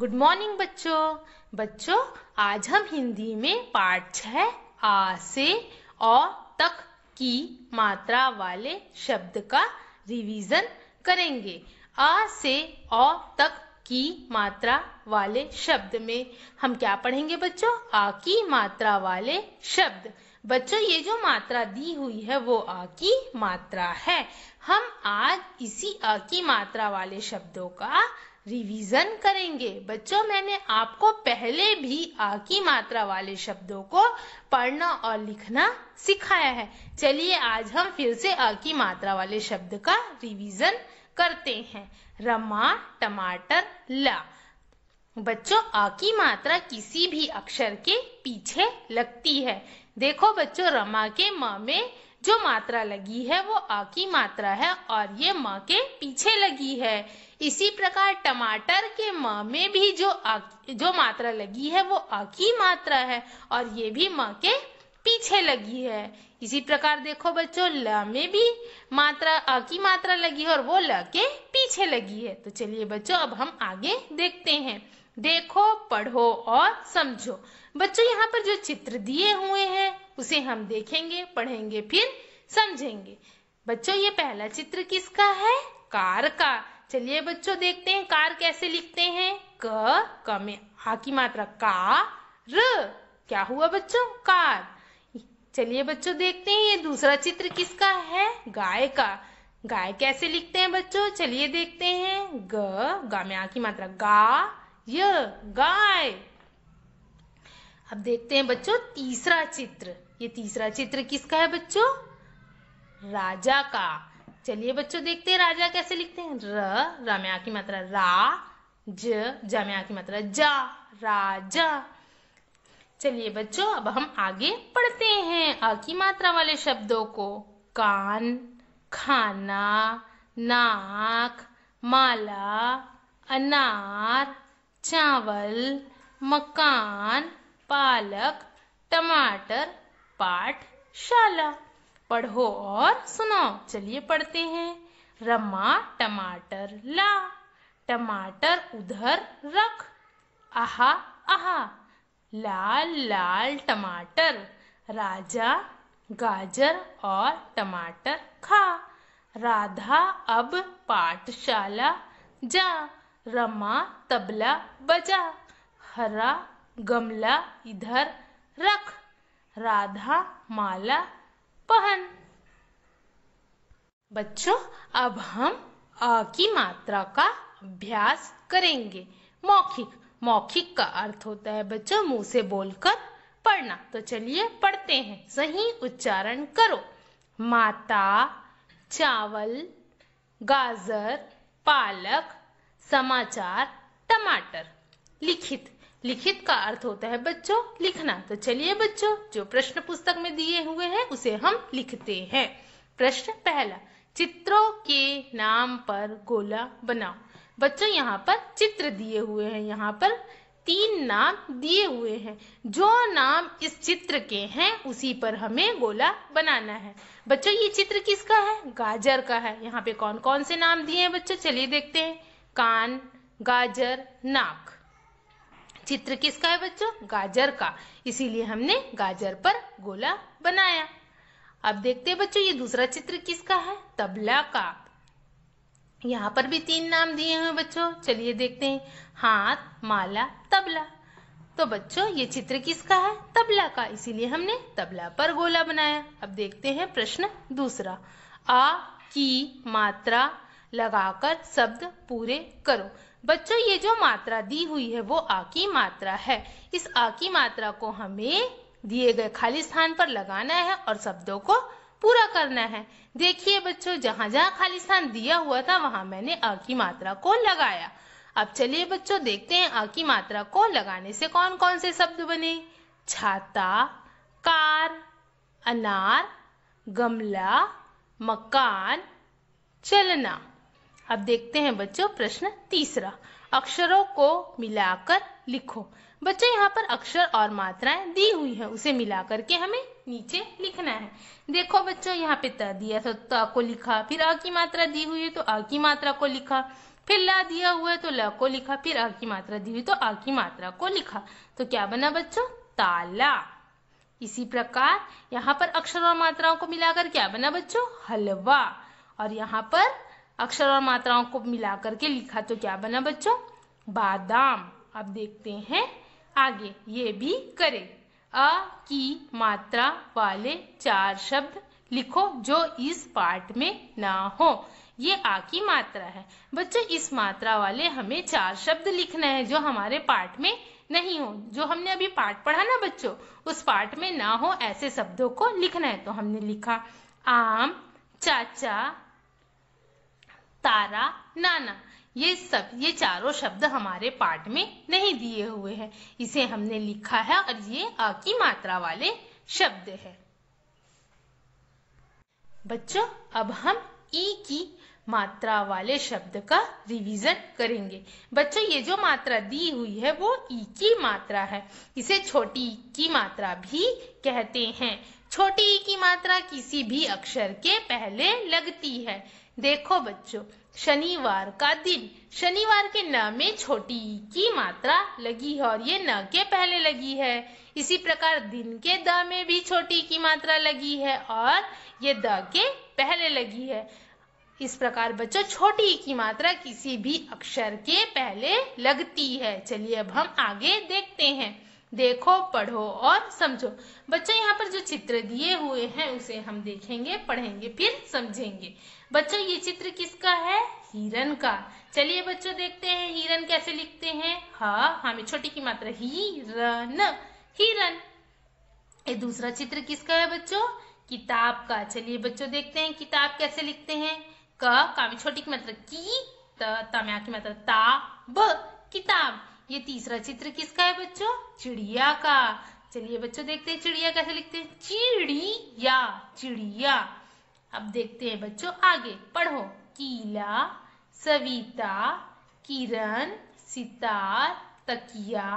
good morning बच्चों बच्चों आज हम हिंदी में पाठ छह आ से और तक की मात्रा वाले शब्द का रिवीजन करेंगे आ से और तक की मात्रा वाले शब्द में हम क्या पढ़ेंगे बच्चों आ की मात्रा वाले शब्द बच्चों ये जो मात्रा दी हुई है वो आ की मात्रा है हम आज इसी अ की मात्रा वाले शब्दों का रिवीजन करेंगे बच्चों मैंने आपको पहले भी आ की मात्रा वाले शब्दों को पढ़ना और लिखना सिखाया है चलिए आज हम फिर से आ की मात्रा वाले शब्द का रिवीजन करते हैं रमा टमाटर ला बच्चों आ की मात्रा किसी भी अक्षर के पीछे लगती है देखो बच्चों रमा के माँ में जो मात्रा लगी है वो आ की मात्रा है और ये माँ के पीछे लगी है इसी प्रकार टमाटर के माँ में भी जो आ, जो मात्रा लगी है वो आ की मात्रा है और ये भी माँ के पीछे लगी है इसी प्रकार देखो बच्चों ल में भी मात्रा अ की मात्रा लगी है और वो ल के पीछे लगी है तो चलिए बच्चों अब हम आगे देखते हैं देखो पढ़ो और समझो बच्चों यहाँ पर जो चित्र दिए हुए हैं उसे हम देखेंगे पढ़ेंगे फिर समझेंगे बच्चों ये पहला चित्र किसका है कार का चलिए बच्चों देखते हैं कार कैसे लिखते हैं क क में आ की मात्रा का र क्या हुआ बच्चों कार चलिए बच्चों देखते हैं ये दूसरा चित्र किसका है गाय का गाय कैसे लिखते हैं बच्चों चलिए देखते हैं ग ग में आ की मात्रा गा य गाय अब देखते हैं बच्चों तीसरा चित्र ये तीसरा चित्र किसका है बच्चों राजा का चलिए बच्चों देखते हैं राजा कैसे लिखते हैं र रम्या की मात्रा रा ज जम्या की मात्रा जा राजा चलिए बच्चों अब हम आगे पढ़ते हैं अ की मात्रा वाले शब्दों को कान खाना नाक माला अनार चावल मकान पालक टमाटर पाठशाला पढ़ो और सुनो चलिए पढ़ते हैं रमा टमाटर ला टमाटर उधर रख आहा आहा लाल लाल टमाटर राजा गाजर और टमाटर खा राधा अब पाठशाला जा रमा तबला बजा हरा गमला इधर रख राधा माला पहन बच्चों अब हम अ की मात्रा का अभ्यास करेंगे मौखिक मौखिक का अर्थ होता है बच्चों मुंह से बोलकर पढ़ना तो चलिए पढ़ते हैं सही उच्चारण करो माता चावल गाजर पालक समाचार टमाटर लिखित लिखित का अर्थ होता है बच्चों लिखना तो चलिए बच्चों जो प्रश्न पुस्तक में दिए हुए हैं उसे हम लिखते हैं प्रश्न पहला चित्रों के नाम पर गोला बनाओ बच्चों यहाँ पर चित्र दिए हुए हैं यहाँ पर तीन नाम दिए हुए हैं जो नाम इस चित्र के हैं उसी पर हमें गोला बनाना है बच्चों ये चित्र किसका है गाजर का है यहाँ पे कौन कौन से नाम दिए हैं बच्चों चलिए देखते हैं कान गाजर नाक चित्र किसका है बच्चों गाजर का इसीलिए हमने गाजर पर गोला बनाया अब देखते हैं बच्चों ये दूसरा चित्र किसका है तबला का यहाँ पर भी तीन नाम दिए हुए बच्चों चलिए देखते हैं हाथ माला तबला तो बच्चों ये चित्र किसका है तबला का इसीलिए हमने तबला पर गोला बनाया अब देखते हैं प्रश्न दूसरा आ की मात्रा लगाकर शब्द पूरे करो बच्चों ये जो मात्रा दी हुई है वो आ की मात्रा है इस आ की मात्रा को हमें दिए गए खाली स्थान पर लगाना है और शब्दों को पूरा करना है देखिए बच्चों जहां जहां खाली स्थान दिया हुआ था वहां मैंने आकी की मात्रा को लगाया अब चलिए बच्चों देखते हैं आ की मात्रा को लगाने से कौन कौन से शब्द बने छाता कार अनार गमला मकान चलना अब देखते हैं बच्चों प्रश्न तीसरा अक्षरों को मिलाकर लिखो बच्चों यहाँ पर अक्षर और मात्राएं दी हुई है उसे मिला करके हमें नीचे लिखना है देखो बच्चों यहाँ पे त दिया तो त को लिखा फिर अ की मात्रा दी हुई है तो अ की मात्रा को लिखा फिर ला दिया हुआ है तो ल को लिखा फिर अ की मात्रा दी हुई तो आ की मात्रा को लिखा तो क्या बना बच्चों ताला इसी प्रकार यहाँ पर अक्षर और मात्राओं को मिलाकर क्या बना बच्चों हलवा और यहाँ पर अक्षर और मात्राओं को मिला करके लिखा तो क्या बना बच्चों बादाम अब देखते हैं आगे ये भी करें अ की मात्रा वाले चार शब्द लिखो जो इस पार्ट में ना हो ये आ की मात्रा है बच्चों इस मात्रा वाले हमें चार शब्द लिखना है जो हमारे पाठ में नहीं हो जो हमने अभी पाठ पढ़ा ना बच्चों उस पाठ में ना हो ऐसे शब्दों को लिखना है तो हमने लिखा आम चाचा तारा नाना ये सब ये चारों शब्द हमारे पाठ में नहीं दिए हुए हैं इसे हमने लिखा है और ये अ की मात्रा वाले शब्द है बच्चों अब हम ई की मात्रा वाले शब्द का रिवीजन करेंगे बच्चों ये जो मात्रा दी हुई है वो ई की मात्रा है इसे छोटी की मात्रा भी कहते हैं छोटी ई की मात्रा किसी भी अक्षर के पहले लगती है देखो बच्चों शनिवार का दिन शनिवार के न में छोटी की मात्रा लगी है और ये न के पहले लगी है इसी प्रकार दिन के द में भी छोटी की मात्रा लगी है और ये द के पहले लगी है इस प्रकार बच्चों छोटी की मात्रा किसी भी अक्षर के पहले लगती है चलिए अब हम आगे देखते हैं देखो पढ़ो और समझो बच्चों यहाँ पर जो चित्र दिए हुए हैं उसे हम देखेंगे पढ़ेंगे फिर समझेंगे बच्चों ये चित्र किसका है हिरन का चलिए बच्चों देखते हैं हिरन कैसे लिखते हैं हा हमें हाँ, छोटी की मात्रा हिरन हिरन ये दूसरा चित्र किसका है बच्चों किताब का चलिए बच्चों देखते हैं किताब कैसे लिखते हैं क का में छोटी की मात्रा की त तम्या की मात्रा ता ब किताब ये तीसरा चित्र किसका है बच्चों चिड़िया का चलिए बच्चों देखते हैं चिड़िया कैसे लिखते हैं चिड़िया चिड़िया अब देखते हैं बच्चों आगे पढ़ो कीला सविता किरण सितार तकिया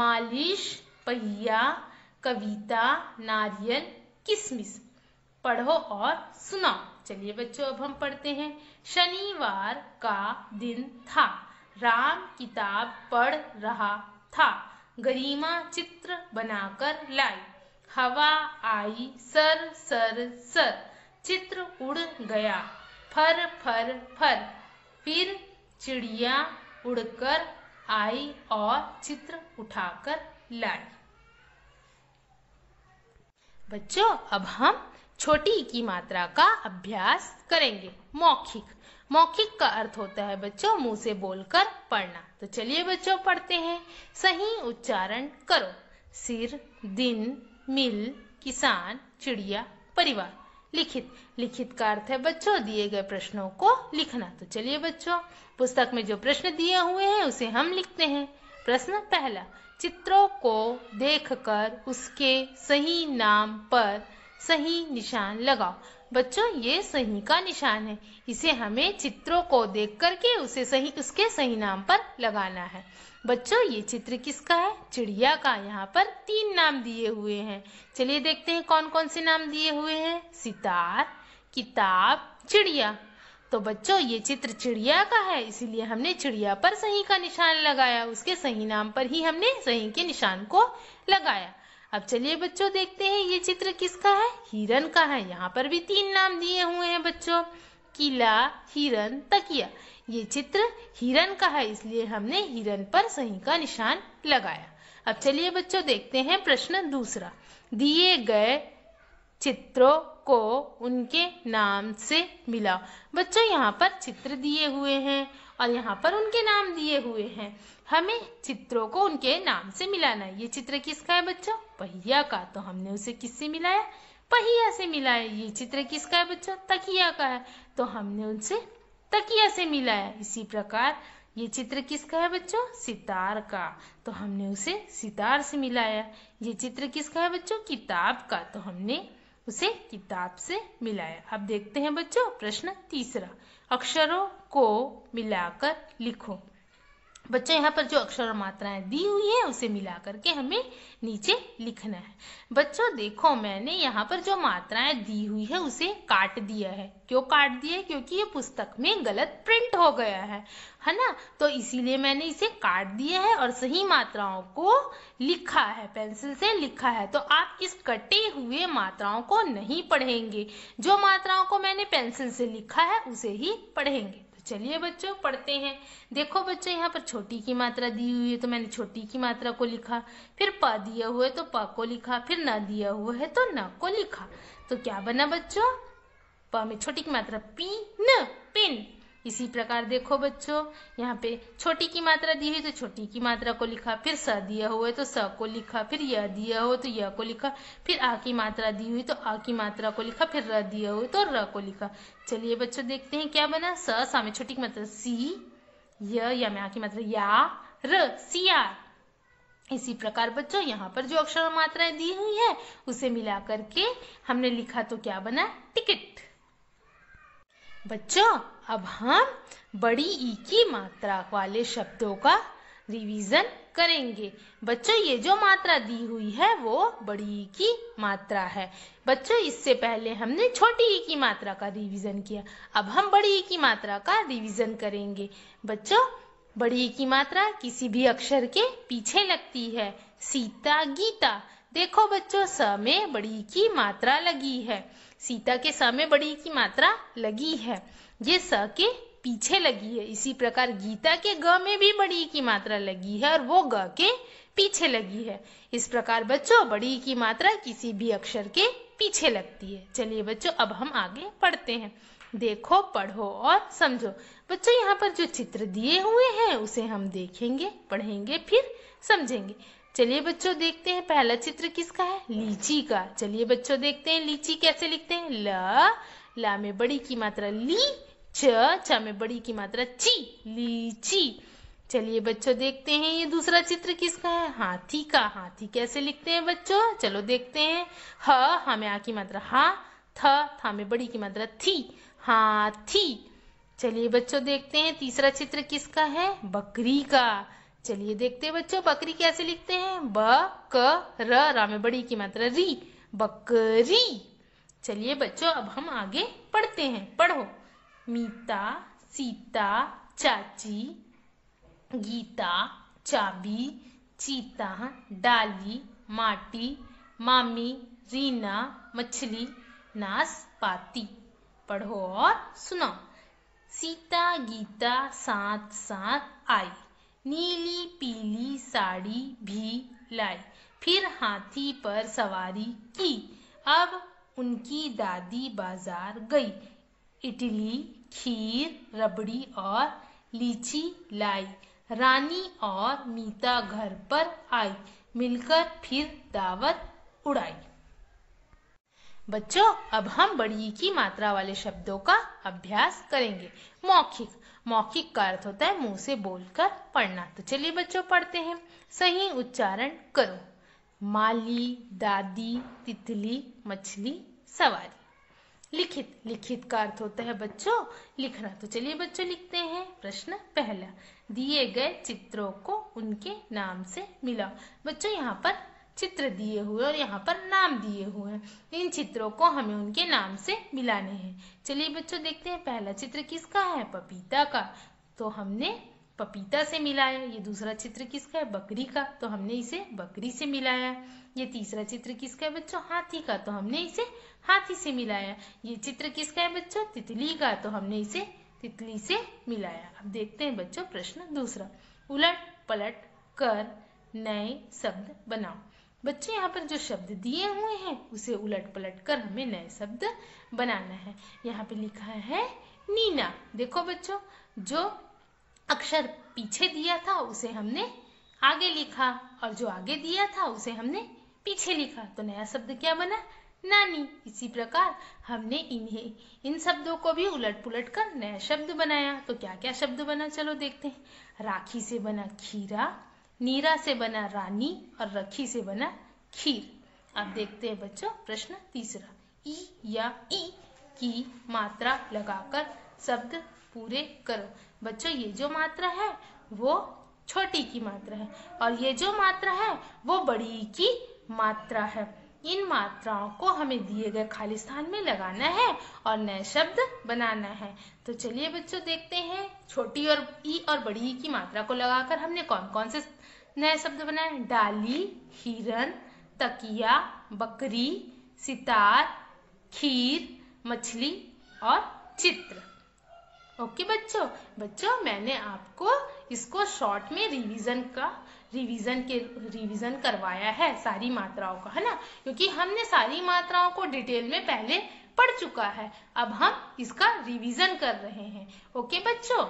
मालिश पहिया कविता नारियल किसमिस पढ़ो और सुनाओ चलिए बच्चों अब हम पढ़ते हैं शनिवार का दिन था राम किताब पढ़ रहा था गरिमा चित्र बनाकर लाई हवा आई सर सर सर चित्र उड़ गया फर फर फर फिर चिड़िया उड़कर आई और चित्र उठाकर लाई बच्चों अब हम छोटी की मात्रा का अभ्यास करेंगे मौखिक मौखिक का अर्थ होता है बच्चों मुंह से बोलकर पढ़ना तो चलिए बच्चों पढ़ते हैं सही उच्चारण करो सिर दिन मिल किसान चिड़िया परिवार लिखित लिखित का अर्थ है बच्चों दिए गए प्रश्नों को लिखना तो चलिए बच्चों पुस्तक में जो प्रश्न दिए हुए हैं उसे हम लिखते हैं प्रश्न पहला चित्रों को देखकर उसके सही नाम पर सही निशान लगाओ बच्चों ये सही का निशान है इसे हमें चित्रों को देख करके उसे सही उसके सही नाम पर लगाना है बच्चों ये चित्र किसका है चिड़िया का यहाँ पर तीन नाम दिए हुए हैं चलिए देखते हैं कौन कौन से नाम दिए हुए हैं सितार किताब चिड़िया तो बच्चों ये चित्र चिड़िया का है इसीलिए हमने चिड़िया पर सही का निशान लगाया उसके सही नाम पर ही हमने सही के निशान को लगाया अब चलिए बच्चों देखते हैं ये चित्र किसका है हिरन का है यहाँ पर भी तीन नाम दिए हुए हैं बच्चों किला हिरन तकिया ये चित्र हिरन का है इसलिए हमने हिरन पर सही का निशान लगाया अब चलिए बच्चों देखते हैं प्रश्न दूसरा दिए गए चित्रों को उनके नाम से मिला बच्चों यहाँ पर चित्र दिए हुए हैं और यहाँ पर उनके नाम दिए हुए हैं हमें चित्रों को उनके नाम से मिलाना है ये चित्र किसका है बच्चों पहिया का तो हमने उसे किससे मिलाया पहिया से मिलाया ये चित्र किसका है बच्चा तकिया का है तो हमने उनसे तकिया से मिलाया इसी प्रकार ये चित्र किसका है बच्चों सितार का तो हमने उसे सितार से मिलाया ये चित्र किसका है बच्चों किताब का तो हमने उसे किताब से मिलाया अब देखते हैं बच्चों प्रश्न तीसरा अक्षरों को मिलाकर लिखो बच्चे यहाँ पर जो अक्षर मात्राएं दी हुई है उसे मिला करके हमें नीचे लिखना है बच्चों देखो मैंने यहाँ पर जो मात्राएं दी हुई है उसे काट दिया है क्यों काट दिया है क्योंकि ये पुस्तक में गलत प्रिंट हो गया है है ना तो इसीलिए मैंने इसे काट दिया है और सही मात्राओं को लिखा है पेंसिल से लिखा है तो आप इस कटे हुए मात्राओं को नहीं पढ़ेंगे जो मात्राओं को मैंने पेंसिल से लिखा है उसे ही पढ़ेंगे चलिए बच्चों पढ़ते हैं देखो बच्चों यहाँ पर छोटी की मात्रा दी हुई है तो मैंने छोटी की मात्रा को लिखा फिर प दिया हुआ है तो प को लिखा फिर न दिया हुआ है तो न को लिखा तो क्या बना बच्चों प में छोटी की मात्रा पी न पिन इसी प्रकार देखो बच्चों यहाँ पे छोटी की मात्रा दी हुई तो छोटी की मात्रा को लिखा फिर स दिया हुआ तो स को लिखा फिर य दिया हो तो य को लिखा फिर आ की मात्रा दी हुई तो आ की मात्रा को लिखा फिर र दिया हुआ तो र को लिखा चलिए बच्चों देखते हैं क्या बना स सा में छोटी की मात्रा सी या में आ की मात्रा या र आर इसी प्रकार बच्चों यहाँ पर जो अक्षर मात्राएं दी हुई है उसे मिला करके हमने लिखा तो क्या बना टिकट बच्चों अब हम बड़ी ई की मात्रा वाले शब्दों का रिवीजन करेंगे बच्चों ये जो मात्रा दी हुई है वो बड़ी ई की मात्रा है बच्चों इससे पहले हमने छोटी ई की मात्रा का रिवीजन किया अब हम बड़ी ई की मात्रा का रिवीजन करेंगे बच्चों बड़ी ई की मात्रा किसी भी अक्षर के पीछे लगती है सीता गीता देखो बच्चों स में बड़ी की मात्रा लगी है सीता के स में बड़ी की मात्रा लगी है ये स के पीछे लगी है इसी प्रकार गीता के ग में भी बड़ी की मात्रा लगी है और वो ग के पीछे लगी है इस प्रकार बच्चों बड़ी की मात्रा किसी भी अक्षर के पीछे लगती है चलिए बच्चों अब हम आगे पढ़ते हैं देखो पढ़ो और समझो बच्चों यहाँ पर जो चित्र दिए हुए हैं उसे हम देखेंगे पढ़ेंगे फिर समझेंगे चलिए बच्चों देखते हैं पहला चित्र किसका है लीची का चलिए बच्चों देखते हैं लीची कैसे लिखते हैं ल ला में बड़ी की मात्रा ली च च में बड़ी की मात्रा ची लीची चलिए बच्चों देखते हैं ये दूसरा चित्र किसका है हाथी का हाथी कैसे लिखते हैं बच्चों चलो देखते हैं ह हा में आ की मात्रा हा थ था में बड़ी की मात्रा थी हाथी चलिए बच्चों देखते हैं तीसरा चित्र किसका है बकरी का चलिए देखते हैं बच्चों बकरी कैसे लिखते हैं ब क र रा में बड़ी की मात्रा री बकरी चलिए बच्चों अब हम आगे पढ़ते हैं पढ़ो मीता सीता चाची गीता चाबी चीता डाली माटी मामी रीना मछली पाती पढ़ो और सुना सीता गीता साथ साथ आई नीली पीली साड़ी भी लाई फिर हाथी पर सवारी की अब उनकी दादी बाजार गई इडली खीर रबड़ी और लीची लाई रानी और मीता घर पर आई मिलकर फिर दावत उड़ाई बच्चों अब हम बड़ी की मात्रा वाले शब्दों का अभ्यास करेंगे मौखिक मौखिक का अर्थ होता है मुंह से बोलकर पढ़ना तो चलिए बच्चों पढ़ते हैं सही उच्चारण करो माली दादी तितली मछली सवारी लिखित लिखित का अर्थ होता है बच्चों लिखना तो चलिए बच्चों लिखते हैं प्रश्न पहला दिए गए चित्रों को उनके नाम से मिलाओ बच्चों यहाँ पर चित्र दिए हुए और यहाँ पर नाम दिए हुए हैं इन चित्रों को हमें उनके नाम से मिलाने हैं चलिए बच्चों देखते हैं पहला चित्र किसका है पपीता का तो हमने पपीता से मिलाया ये दूसरा चित्र किसका है बकरी का तो हमने इसे बकरी से मिलाया ये तीसरा चित्र किसका है बच्चों हाथी का तो हमने इसे हाथी से मिलाया ये चित्र किसका है बच्चों तितली का तो हमने इसे तितली से मिलाया अब देखते हैं बच्चों प्रश्न दूसरा उलट पलट कर नए शब्द बनाओ बच्चे यहाँ पर जो शब्द दिए हुए हैं उसे उलट पलट कर हमें नए शब्द बनाना है यहाँ पे लिखा है नीना देखो बच्चों जो अक्षर पीछे दिया था उसे हमने आगे लिखा और जो आगे दिया था उसे हमने पीछे लिखा तो नया शब्द क्या बना नानी इसी प्रकार हमने इन्हें इन शब्दों को भी उलट पुलट कर नया शब्द बनाया तो क्या क्या शब्द बना चलो देखते हैं राखी से बना खीरा नीरा से बना रानी और रखी से बना खीर अब देखते हैं बच्चों प्रश्न तीसरा ई या ई की मात्रा लगाकर शब्द पूरे करो बच्चों ये जो मात्रा है वो छोटी की मात्रा है और ये जो मात्रा है वो बड़ी की मात्रा है इन मात्राओं को हमें दिए गए खाली स्थान में लगाना है और नए शब्द बनाना है तो चलिए बच्चों देखते हैं छोटी और ई और बड़ी ई की मात्रा को लगाकर हमने कौन कौन से नए शब्द बनाए डाली हिरन तकिया बकरी सितार खीर मछली और चित्र ओके बच्चों बच्चों मैंने आपको इसको शॉर्ट में रिवीजन का रिवीजन के रिवीजन करवाया है सारी मात्राओं का है ना क्योंकि हमने सारी मात्राओं को डिटेल में पहले पढ़ चुका है अब हम इसका रिवीजन कर रहे हैं ओके बच्चों